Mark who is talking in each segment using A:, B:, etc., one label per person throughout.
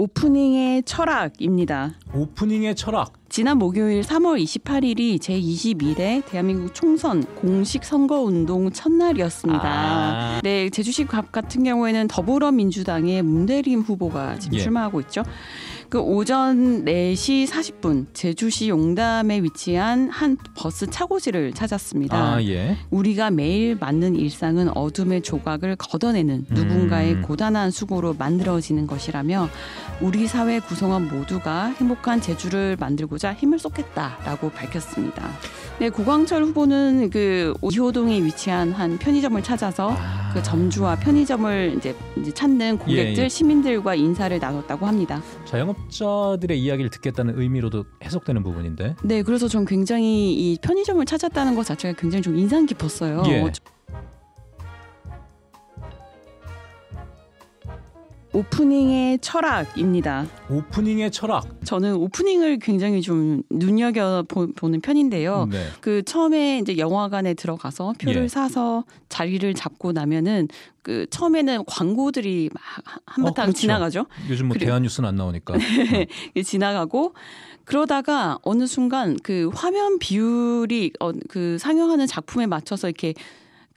A: 오프닝의 철학입니다. 오프닝의 철학. 지난 목요일 3월 28일이 제21회 대한민국 총선 공식 선거 운동 첫날이었습니다. 아. 네, 제주시 갑 같은 경우에는 더불어민주당의 문대림 후보가 지금 예. 출마하고 있죠. 그 오전 4시 40분 제주시 용담에 위치한 한 버스 차고지를 찾았습니다. 아, 예. 우리가 매일 맞는 일상은 어둠의 조각을 걷어내는 음. 누군가의 고단한 수고로 만들어지는 것이라며 우리 사회 구성원 모두가 행복한 제주를 만들고자 힘을 쏟겠다라고 밝혔습니다. 네, 고광철 후보는 그 이호동에 위치한 한 편의점을 찾아서 아. 그 점주와 편의점을 이제, 이제 찾는 고객들 예, 예. 시민들과 인사를 나눴다고 합니다.
B: 자영업 사업자들의 이야기를 듣겠다는 의미로도 해석되는 부분인데.
A: 네, 그래서 전 굉장히 이 편의점을 찾았다는 것 자체가 굉장히 좀 인상 깊었어요. 예. 오프닝의 철학입니다. 오프닝의 철학. 저는 오프닝을 굉장히 좀 눈여겨 보는 편인데요. 음, 네. 그 처음에 이제 영화관에 들어가서 표를 예. 사서 자리를 잡고 나면은 그 처음에는 광고들이 막 한바탕 어, 그렇죠. 지나가죠.
B: 요즘 뭐 그리고... 대한뉴스는 안 나오니까.
A: 네. 지나가고 그러다가 어느 순간 그 화면 비율이 어, 그 상영하는 작품에 맞춰서 이렇게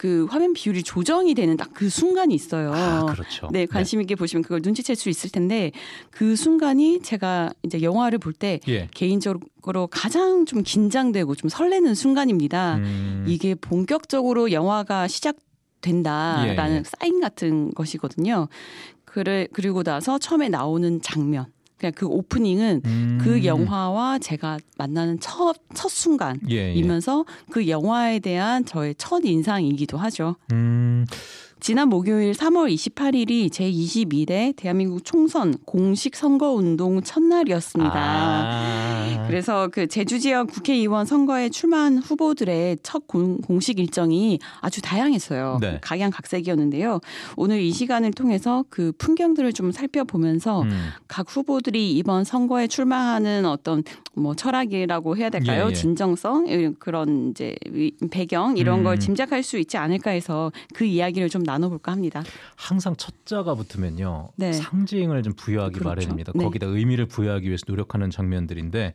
A: 그 화면 비율이 조정이 되는 딱 그 순간이 있어요. 아, 그렇죠. 네, 관심 네. 있게 네. 보시면 그걸 눈치챌 수 있을 텐데 그 순간이 제가 이제 영화를 볼때 예. 개인적으로 가장 좀 긴장되고 좀 설레는 순간입니다. 음. 이게 본격적으로 영화가 시작 된다라는 예, 예. 사인 같은 것이거든요. 그래 그리고 나서 처음에 나오는 장면 그냥 그 오프닝은 그 음. 그 영화와 제가 만나는 첫, 첫 순간이면서 예, 예. 그 영화에 대한 저의 첫 인상이기도 하죠. 음. 지난 목요일 3월 28일이 제22대 대한민국 총선 공식 선거운동 첫날이었습니다. 아. 그래서 그 제주 지역 국회의원 선거에 출마한 후보들의 첫 공, 식 일정이 아주 다양했어요. 네. 각양각색이었는데요. 오늘 이 시간을 통해서 그 풍경들을 좀 살펴보면서 음. 각 후보들이 이번 선거에 출마하는 어떤 뭐 철학이라고 해야 될까요? 예, 예. 진정성 그런 이제 배경 이런 음. 걸 짐작할 수 있지 않을까 해서 그 이야기를 좀 나눠볼까 합니다.
B: 항상 첫자가 붙으면요 네. 상징을 좀 부여하기 그렇죠. 마련입니다. 네. 거기다 의미를 부여하기 위해서 노력하는 장면들인데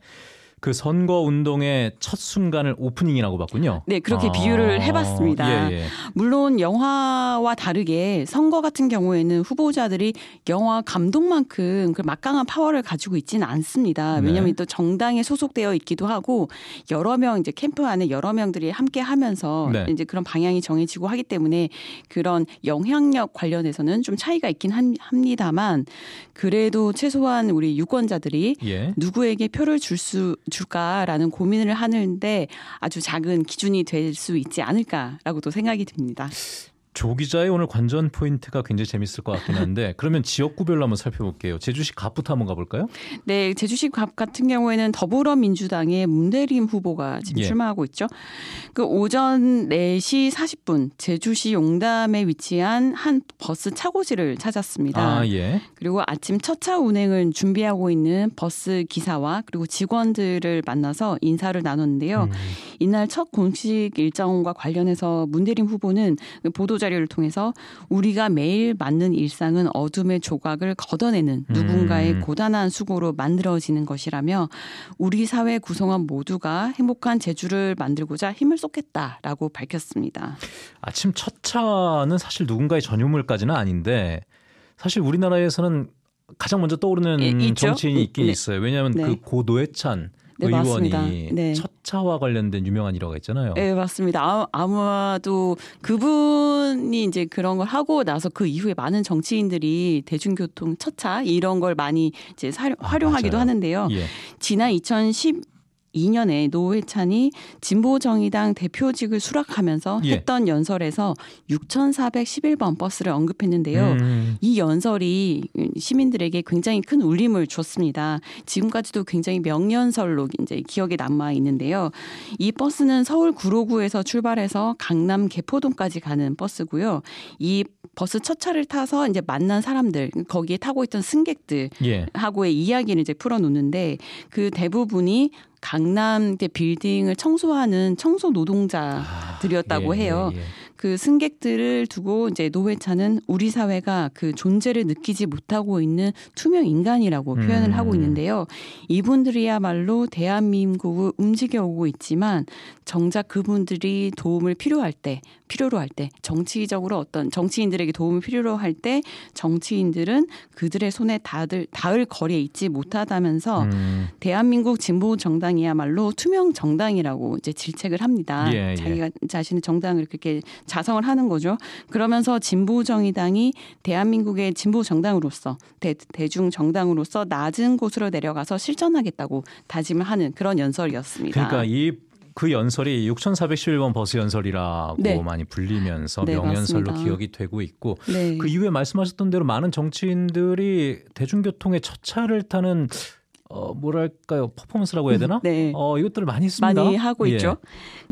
B: 그 선거 운동의 첫 순간을 오프닝이라고 봤군요. 네, 그렇게 아... 비유를 해봤습니다. 예, 예.
A: 물론 영화와 다르게 선거 같은 경우에는 후보자들이 영화 감독만큼 그 막강한 파워를 가지고 있지는 않습니다. 왜냐하면 네. 또 정당에 소속되어 있기도 하고 여러 명 이제 캠프 안에 여러 명들이 함께 하면서 네. 이제 그런 방향이 정해지고 하기 때문에 그런 영향력 관련해서는 좀 차이가 있긴 합니다만 그래도 최소한 우리 유권자들이 예. 누구에게 표를 줄수 줄까라는 고민을 하는데 아주 작은 기준이 될 수 있지 않을까라고도 생각이 듭니다.
B: 조 기자의 오늘 관전 포인트가 굉장히 재밌을 것 같긴 한데 그러면 지역구별로 한번 살펴볼게요. 제주시 갑부터 한번 가볼까요?
A: 네, 제주시 갑 같은 경우에는 더불어민주당의 문대림 후보가 지금 예. 출마하고 있죠. 그 오전 4시 40분 제주시 용담에 위치한 한 버스 차고지를 찾았습니다. 아, 예. 그리고 아침 첫 차 운행을 준비하고 있는 버스 기사와 그리고 직원들을 만나서 인사를 나눴는데요. 음. 이날 첫 공식 일정과 관련해서 문대림 후보는 보도자 자료를 통해서 우리가 매일 맞는 일상은 어둠의 조각을 걷어내는 누군가의 음. 고단한 수고로 만들어지는 것이라며 우리 사회 구성원 모두가 행복한 제주를 만들고자 힘을 쏟겠다라고 밝혔습니다.
B: 아침 첫 차는 사실 누군가의 전유물까지는 아닌데 사실 우리나라에서는 가장 먼저 떠오르는 예, 정치인이 있긴 네. 있어요. 왜냐하면 네. 그 고노회찬 네, 의원이 맞습니다. 네. 첫차와 관련된 유명한 일화가 있잖아요. 네,
A: 맞습니다. 아, 무래도 그분이 이제 그런 걸 하고 나서 그 이후에 많은 정치인들이 대중교통 첫차 이런 걸 많이 이제 아, 활용하기도 아, 하는데요. 예. 지난 2010 2002년에 노회찬이 진보정의당 대표직을 수락하면서 예. 했던 연설에서 6,411번 버스를 언급했는데요. 음. 이 연설이 시민들에게 굉장히 큰 울림을 줬습니다. 지금까지도 굉장히 명연설로 이제 기억에 남아 있는데요. 이 버스는 서울 구로구에서 출발해서 강남 개포동까지 가는 버스고요. 이 버스 첫 차를 타서 이제 만난 사람들 거기에 타고 있던 승객들 예. 하고의 이야기를 이제 풀어놓는데 그 대부분이 강남 빌딩을 청소하는 청소 노동자들이었다고 아, 예, 해요. 예, 예. 그 승객들을 두고 이제 노회차는 우리 사회가 그 존재를 느끼지 못하고 있는 투명 인간이라고 음. 표현을 하고 있는데요. 이분들이야말로 대한민국을 움직여오고 있지만 정작 그분들이 도움을 필요할 때 필요로 할 때 정치적으로 어떤 정치인들에게 도움을 필요로 할 때 정치인들은 그들의 손에 닿을, 닿을 거리에 있지 못하다면서 음. 대한민국 진보 정당이야말로 투명 정당이라고 이제 질책을 합니다. 예, 예. 자기가 자신의 정당을 그렇게 자성을 하는 거죠. 그러면서 진보 정의당이 대한민국의 진보 정당으로서 대, 대중 정당으로서 낮은 곳으로 내려가서 실전하겠다고 다짐을 하는 그런 연설이었습니다. 그러니까
B: 이그 연설이 6,411번 버스 연설이라고 네. 많이 불리면서 네, 명연설로 맞습니다. 기억이 되고 있고 네. 그 이후에 말씀하셨던 대로 많은 정치인들이 대중교통에 첫 차를 타는 어, 뭐랄까요 퍼포먼스라고 해야 되나? 음, 네. 어, 이것들을 많이 씁니다. 많이 하고 예. 있죠.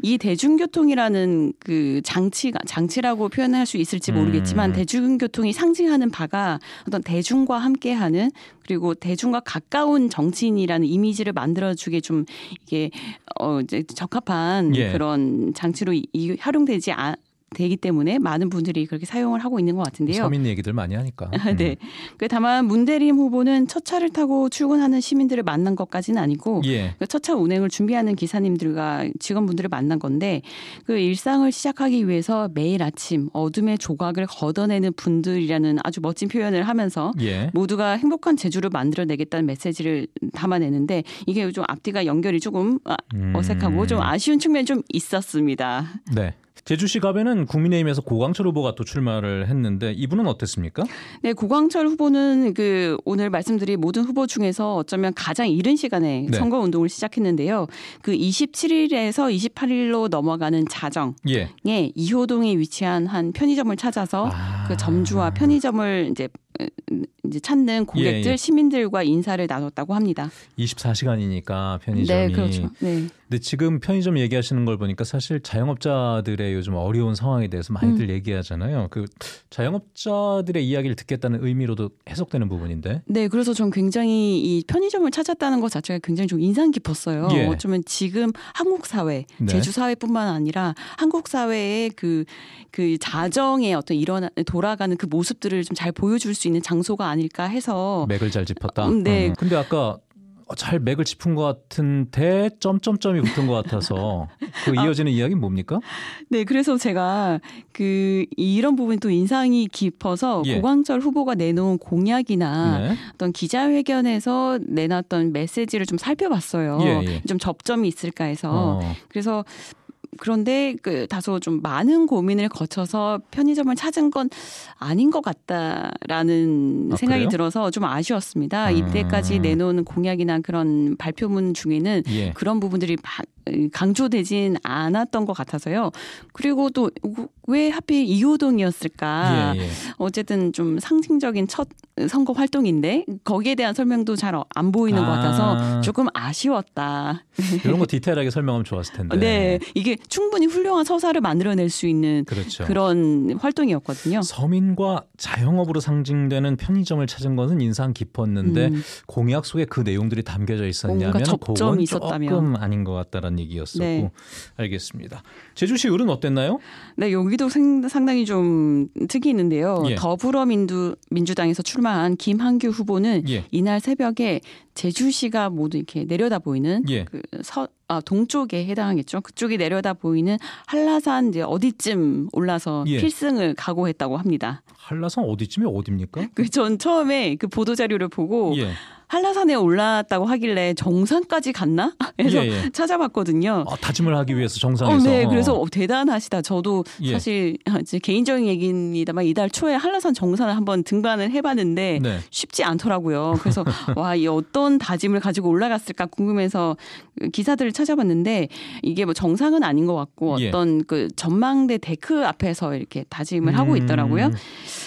A: 이 대중교통이라는 그 장치가 장치라고 표현할 수 있을지 음, 모르겠지만 음. 대중교통이 상징하는 바가 어떤 대중과 함께하는 그리고 대중과 가까운 정치인이라는 이미지를 만들어주게 좀 이게 어 이제 적합한 예. 그런 장치로 이, 이 활용되지 않. 되기 때문에 많은 분들이 그렇게 사용을 하고 있는 것 같은데요. 서민
B: 얘기들 많이 하니까.
A: 네. 음. 그 다만 문대림 후보는 첫 차를 타고 출근하는 시민들을 만난 것까지는 아니고 예. 그 첫차 운행을 준비하는 기사님들과 직원분들을 만난 건데 그 일상을 시작하기 위해서 매일 아침 어둠의 조각을 걷어내는 분들이라는 아주 멋진 표현을 하면서 예. 모두가 행복한 제주를 만들어내겠다는 메시지를 담아내는데 이게 좀 앞뒤가 연결이 조금 아, 음. 어색하고 음. 좀
B: 아쉬운 측면이 좀
A: 있었습니다.
B: 네. 제주시 갑에는 국민의힘에서 고광철 후보가 또 출마를 했는데 이분은 어땠습니까?
A: 네, 고광철 후보는 그 오늘 말씀드린 모든 후보 중에서 어쩌면 가장 이른 시간에 네. 선거 운동을 시작했는데요. 그 27일에서 28일로 넘어가는 자정에 예. 이호동이 위치한 한 편의점을 찾아서 아... 그 점주와 편의점을 이제 이제 찾는 고객들 예, 예. 시민들과 인사를 나눴다고 합니다.
B: 24시간이니까 편의점이. 네, 그렇죠. 네. 근데 지금 편의점 얘기하시는 걸 보니까 사실 자영업자들의 요즘 어려운 상황에 대해서 많이들 음. 얘기하잖아요. 그 자영업자들의 이야기를 듣겠다는 의미로도 해석되는 부분인데.
A: 네, 그래서 전 굉장히 이 편의점을 찾았다는 것 자체가 굉장히 좀 인상 깊었어요. 예. 어쩌면 지금 한국 사회, 네. 제주 사회뿐만 아니라 한국 사회의 그그 그 자정의 어떤 일어나 돌아가는 그 모습들을 좀 잘 보여줄 수수 있는 장소가 아닐까 해서
B: 맥을 잘 짚었다. 음, 네. 음. 근데 아까 잘 맥을 짚은 것 같은데 점점점이 붙은 것 같아서 그 아. 이어지는 아, 이야기는 뭡니까? 네, 그래서 제가 그 이런
A: 부분이 또 인상이 깊어서 예. 고광철 후보가 내놓은 공약이나 네. 어떤 기자회견에서 내놨던 메시지를 좀 살펴봤어요. 예, 예. 좀 접점이 있을까 해서 어. 그래서 그런데 그 다소 좀 많은 고민을 거쳐서 편의점을 찾은 건 아닌 것 같다라는 아, 생각이 그래요? 들어서 좀 아쉬웠습니다. 음. 이때까지 내놓은 공약이나 그런 발표문 중에는 예. 그런 부분들이 막 강조되진 않았던 것 같아서요. 그리고 또 왜 하필 이호동이었을까? 예, 예. 어쨌든 좀 상징적인 첫 선거 활동인데 거기에 대한 설명도 잘안 어, 보이는 아. 것 같아서 아. 조금 아쉬웠다. 이런 거
B: 디테일하게 설명하면 좋았을 텐데. 네,
A: 이게 충분히 훌륭한 서사를 만들어낼 수 있는 그렇죠. 그런 활동이었거든요.
B: 서민과 자영업으로 상징되는 편의점을 찾은 것은 인상 깊었는데 음. 공약 속에 그 내용들이 담겨져 있었냐면 그건 조금 아닌 것 같다라는. 있다 얘기였었고 네. 알겠습니다. 제주시 을은 어땠나요? 네, 여기도 상당히 좀
A: 특이 있는데요. 예. 더불어 민주당에서 출마한 김한규 후보는 예. 이날 새벽에 제주시가 모두 이렇게 내려다 보이는 예. 그 서, 아, 동쪽에 해당하겠죠. 그쪽이 내려다 보이는 한라산 이제 어디쯤 올라서 예. 필승을 각오했다고
B: 합니다. 한라산 어디쯤이 어디입니까? 그 전 처음에 그 보도 자료를 보고 예.
A: 한라산에 올라왔다고 하길래 정상까지 갔나? 해서 예, 예. 찾아봤거든요. 아,
B: 다짐을 하기 위해서 정상에서. 어, 네, 그래서 어,
A: 대단하시다. 저도 예. 사실 아, 개인적인 얘기입니다만 이달 초에 한라산 정상을 한번 등반을 해봤는데 네. 쉽지 않더라고요. 그래서 와, 이 어떤 다짐을 가지고 올라갔을까 궁금해서 기사들을 찾아봤는데 이게 뭐 정상은 아닌 것 같고 예. 어떤 그 전망대 데크 앞에서 이렇게 다짐을 음... 하고 있더라고요.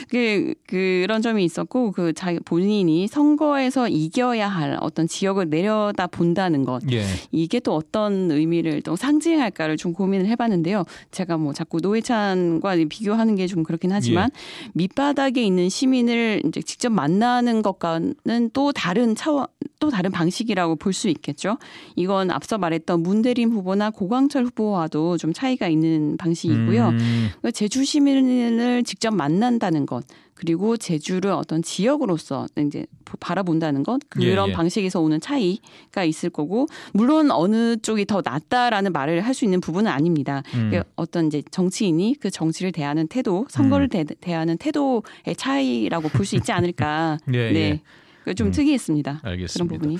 A: 그 그런 점이 있었고 그 자, 본인이 선거에서 이 이겨야 할 어떤 지역을 내려다 본다는 것 예. 이게 또 어떤 의미를 또 상징할까를 좀 고민을 해봤는데요. 제가 뭐 자꾸 노회찬과 비교하는 게 좀 그렇긴 하지만 예. 밑바닥에 있는 시민을 이제 직접 만나는 것과는 또 다른 차원 또 다른 방식이라고 볼 수 있겠죠. 이건 앞서 말했던 문대림 후보나 고광철 후보와도 좀 차이가 있는 방식이고요. 음. 제주 시민을 직접 만난다는 것 그리고 제주를 어떤 지역으로서 이제 바라본다는 것 그런 예, 예. 방식에서 오는 차이가 있을 거고 물론 어느 쪽이 더 낫다라는 말을 할 수 있는 부분은 아닙니다. 음. 그러니까 어떤 이제 정치인이 그 정치를 대하는 태도, 선거를 음. 대, 하는 태도의 차이라고 볼 수 있지 않을까. 예, 예, 네. 그 좀 음. 특이했습니다. 알겠습니다. 그런 부분이.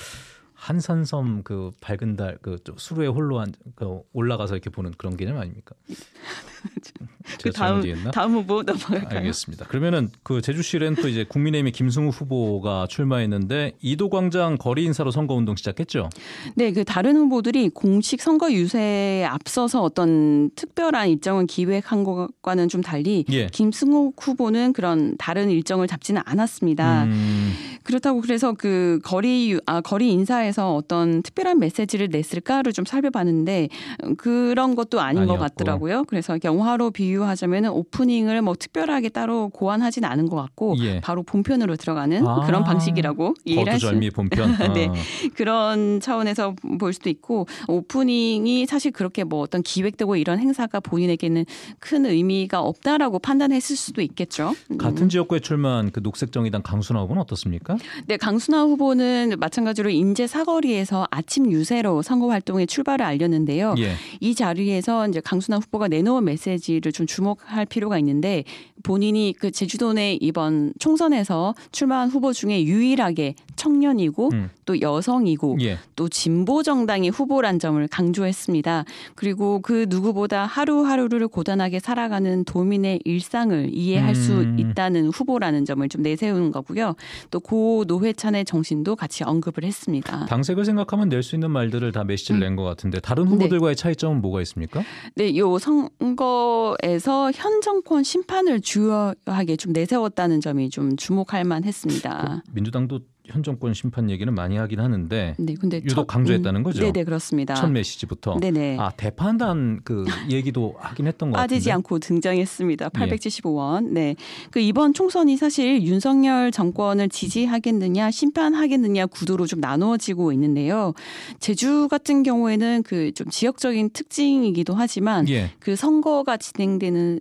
B: 한산섬 그 밝은 달그 수로에 홀로 한, 그 올라가서 이렇게 보는 그런 개념 아닙니까? 그 다음 다음 후보 넘어갈까요? 알겠습니다. 그러면은 그 제주시는 또 이제 국민의힘의 김승우 후보가 출마했는데 이도 광장 거리 인사로 선거 운동 시작했죠?
A: 네, 그 다른 후보들이 공식 선거 유세에 앞서서 어떤 특별한 일정을 기획한 것과는 좀 달리 예. 김승우 후보는 그런 다른 일정을 잡지는 않았습니다. 음... 그렇다고 그래서 그 거리 아 거리 인사에서 어떤 특별한 메시지를 냈을까를 좀 살펴봤는데 음, 그런 것도 아닌 아니었고. 것 같더라고요. 그래서 영화로 비유하자면 오프닝을 뭐 특별하게 따로 고안하진 않은 것 같고 예. 바로 본편으로 들어가는 아~ 그런 방식이라고 이해를 할수 절미 본편 아. 네 어. 그런 차원에서 볼 수도 있고 오프닝이 사실 그렇게 뭐 어떤 기획되고 이런 행사가 본인에게는 큰 의미가 없다라고 판단했을 수도 있겠죠.
B: 음. 같은 음. 지역구에 출마한 그 녹색정의당 강순하고는 어떻습니까? 후보인가요?
A: 네, 강순화 후보는 마찬가지로 인제 사거리에서 아침 유세로 선거 활동에 출발을 알렸는데요. 예. 이 자리에서 이제 강순화 후보가 내놓은 메시지를 좀 주목할 필요가 있는데 본인이 그 제주도 내 이번 총선에서 출마한 후보 중에 유일하게 청년이고 음. 또 여성이고 예. 또 진보 정당의 후보란 점을 강조했습니다. 그리고 그 누구보다 하루하루를 고단하게 살아가는 도민의 일상을 이해할 음. 수 있다는 후보라는 점을 좀 내세우는 거고요. 또고 노회찬의 정신도 같이 언급을 했습니다.
B: 당색을 생각하면 낼 수 있는 말들을 다 메시지를 음. 낸것 같은데 다른 후보들과의 네. 차이점은 뭐가 있습니까?
A: 네, 요 선거에서 현 정권 심판을 주요하게 좀 내세웠다는 점이 좀 주목할 만했습니다.
B: 그 민주당도 현 정권 심판 얘기는 많이 하긴 하는데 네, 근데 유독 첫, 강조했다는 거죠. 음, 네, 네 그렇습니다. 첫 메시지부터. 네네. 아 대판단 그 얘기도 하긴 했던 것 같은데 빠지지
A: 않고 등장했습니다. 875원. 예. 네, 그 이번 총선이 사실 윤석열 정권을 지지하겠느냐 심판하겠느냐 구도로 좀 나누어지고 있는데요. 제주 같은 경우에는 그 좀 지역적인 특징이기도 하지만 예. 그 선거가 진행되는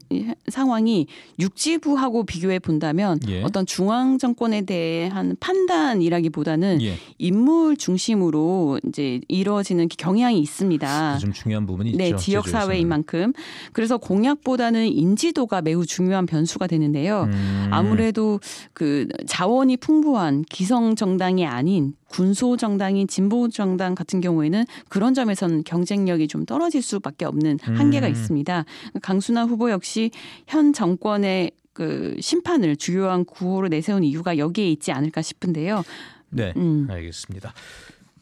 A: 상황이 육지부하고 비교해 본다면 예. 어떤 중앙 정권에 대한 판단 사건만이기보다는 예. 인물 중심으로 이제 이루어지는 경향이 있습니다.
B: 좀 중요한 부분이 네, 있죠. 지역 사회인
A: 만큼 그래서 공약보다는 인지도가 매우 중요한 변수가 되는데요. 음. 아무래도 그 자원이 풍부한 기성 정당이 아닌 군소 정당인 진보 정당 같은 경우에는 그런 점에서는 경쟁력이 좀 떨어질 수밖에 없는 한계가 음. 있습니다. 강순나 후보 역시 현 정권의 그 심판을 주요한 구호로 내세운 이유가 여기에 있지 않을까 싶은데요.
B: 네, 음. 알겠습니다.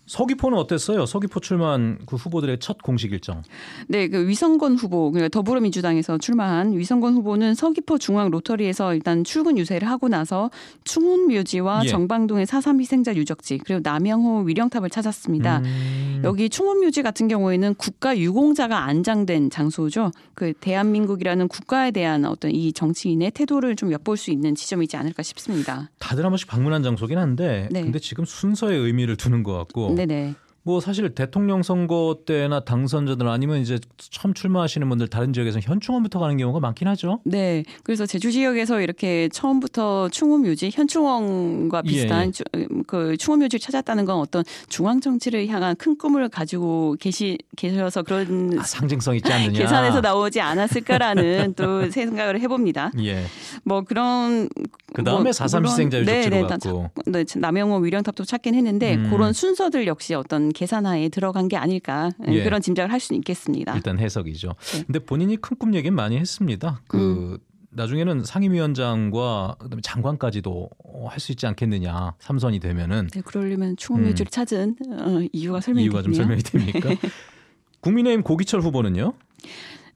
B: 서귀포는 어땠어요? 서귀포 출마한 그 후보들의 첫 공식 일정.
A: 네, 그 위성권 후보, 그러니까 더불어민주당에서 출마한 위성권 후보는 서귀포 중앙 로터리에서 일단 출근 유세를 하고 나서 충원묘지와 예. 정방동의 사삼 희생자 유적지 그리고 남양호 위령탑을 찾았습니다. 음... 여기 충원묘지 같은 경우에는 국가 유공자가 안장된 장소죠. 그 대한민국이라는 국가에 대한 어떤 이 정치인의 태도를 좀 엿볼 수 있는 지점이지 않을까 싶습니다.
B: 다들 한 번씩 방문한 장소긴 한데, 네. 근데 지금 순서의 의미를 두는 것 같고. 네네. 뭐 사실 대통령 선거 때나 당선자들 아니면 이제 처음 출마하시는 분들 다른 지역에서 현충원부터 가는 경우가 많긴 하죠.
A: 네. 그래서 제주 지역에서 이렇게 처음부터 충음 유지 현충원과 예, 비슷한 예, 예. 그 충음 묘지를 찾았다는 건 어떤 중앙 정치를 향한 큰 꿈을 가지고 계시 계셔서 그런 아,
B: 상징성 있지 않느냐. 계산에서
A: 나오지 않았을까라는 또 생각을 해 봅니다. 예. 뭐 그런 그다음에 뭐, 4.3 희생자 유적지로 네, 네, 갔고. 네, 남영호 위령탑도 찾긴 했는데 음. 그런 순서들 역시 어떤 계산하에 들어간 게 아닐까 예. 예. 그런 짐작을 할 수 있겠습니다.
B: 일단 해석이죠. 네. 근데 본인이 큰 꿈 얘기는 많이 했습니다. 그 음. 나중에는 상임위원장과 그다음에 장관까지도 할 수 있지 않겠느냐 삼선이 되면은 네, 그러려면 충원민주를 음.
A: 찾은 어, 이유가 설명이 이유가 되네요. 좀 설명이 됩니까?
B: 국민의힘 고기철 후보는요?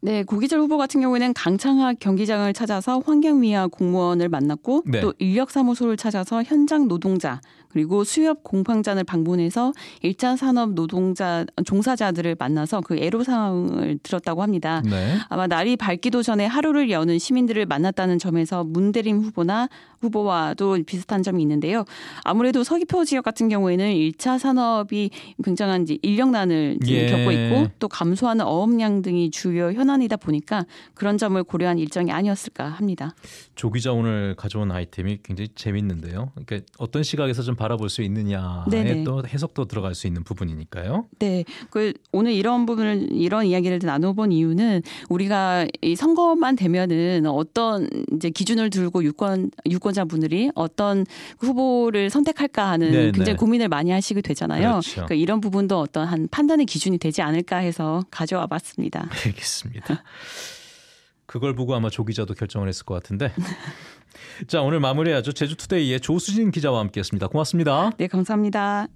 A: 네, 고기철 후보 같은 경우에는 강창학 경기장을 찾아서 환경미화 공무원을 만났고 네. 또 인력사무소를 찾아서 현장 노동자 그리고 수협 공방장을 방문해서 일차 산업 노동자 종사자들을 만나서 그 애로 사항을 들었다고 합니다. 네. 아마 날이 밝기도 전에 하루를 여는 시민들을 만났다는 점에서 문대림 후보나 후보와도 비슷한 점이 있는데요. 아무래도 서귀포 지역 같은 경우에는 일차 산업이 굉장한 인력난을 예. 겪고 있고 또 감소하는 어업량 등이 주요 현안이다 보니까 그런 점을 고려한 일정이 아니었을까 합니다.
B: 조 기자 오늘 가져온 아이템이 굉장히 재밌는데요. 그러니까 어떤 시각에서 좀 바라볼 수 있느냐에 네네. 또 해석도 들어갈 수 있는 부분이니까요.
A: 네, 그 오늘 이런 부분을 이런 이야기를 나눠본 이유는 우리가 이 선거만 되면은 어떤 이제 기준을 들고 유권 유권자 분들이 어떤 후보를 선택할까 하는 네네. 굉장히 고민을 많이 하시게 되잖아요. 그렇죠. 그러니까 이런 부분도 어떤 한 판단의 기준이 되지 않을까 해서 가져와 봤습니다.
B: 알겠습니다. 그걸 보고 아마 조 기자도 결정을 했을 것 같은데. 자, 오늘 마무리해야죠. 제주투데이의 조수진 기자와 함께했습니다. 고맙습니다. 네, 감사합니다.